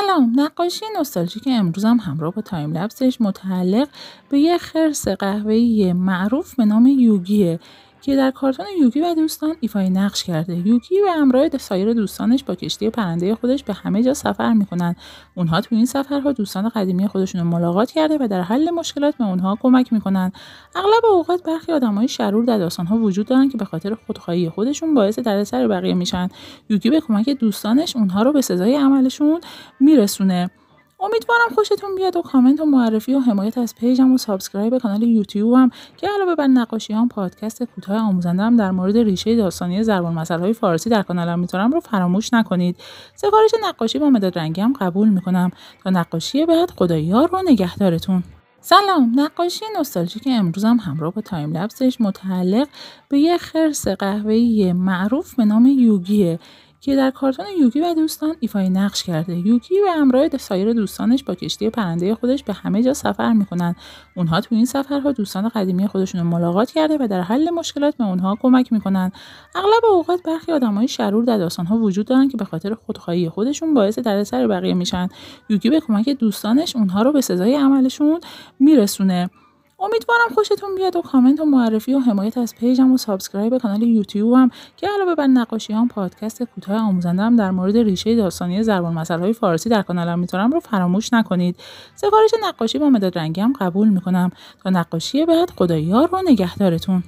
سلام نقاشی امروز امروزم همراه با تایم لپسش متعلق به یه خرس قهوه‌ای معروف به نام یوگیه که در کارتون یوکی و دوستان ایفای نقش کرده یوکی و همراه سایر دوستانش با کشتی پرنده خودش به همه جا سفر میکنن اونها تو این سفرها دوستان قدیمی خودشون رو ملاقات کرده و در حل مشکلات به اونها کمک میکنن اغلب اوقات برخی آدمهای شرور در داستانها وجود دارن که به خاطر خودخواهی خودشون باعث دردسر بقیه میشن یوکی به کمک دوستانش اونها رو به سزای عملشون میرسونه امیدوارم خوشتون بیاد و کامنت و معرفی و حمایت از پیجم و سابسکرایب به کانال یوتیوبم که علاوه بر نقاشی هم پادکست کوتاه آموزندم در مورد ریشه داستانی ضرب های فارسی در کانالم میتونم رو فراموش نکنید سفارش نقاشی با مداد رنگی هم قبول میکنم تا نقاشی بعد خدایار رو نگهدارتون سلام نقاشی نوستالژیک امروزم همراه با تایم لپسش متعلق به یه خرس قهوه‌ای معروف به نام یوگیه که در کارتون یوکی و دوستان ایفای نقش کرده یوکی و همراه سایر دوستانش با کشتی پرنده خودش به همه جا سفر میکنن اونها تو این سفرها دوستان قدیمی خودشون رو ملاقات کرده و در حل مشکلات به اونها کمک میکنن اغلب اوقات برخی آدمای شرور در داستانها وجود دارن که به خاطر خودخواهی خودشون باعث دردسر بقیه میشن یوکی به کمک دوستانش اونها رو به سزای عملشون میرسونه امیدوارم خوشتون بیاد و کامنت و معرفی و حمایت از پیجم و سابسکرایب کانال یوتیوبم که علاوه بر نقاشی هم پادکست کوتاه هم در مورد ریشه داستانی مسئله های فارسی در کانالم میتونم رو فراموش نکنید سفارش نقاشی با مداد رنگی هم قبول میکنم تا نقاشی بعد خدایار رو نگهدارتون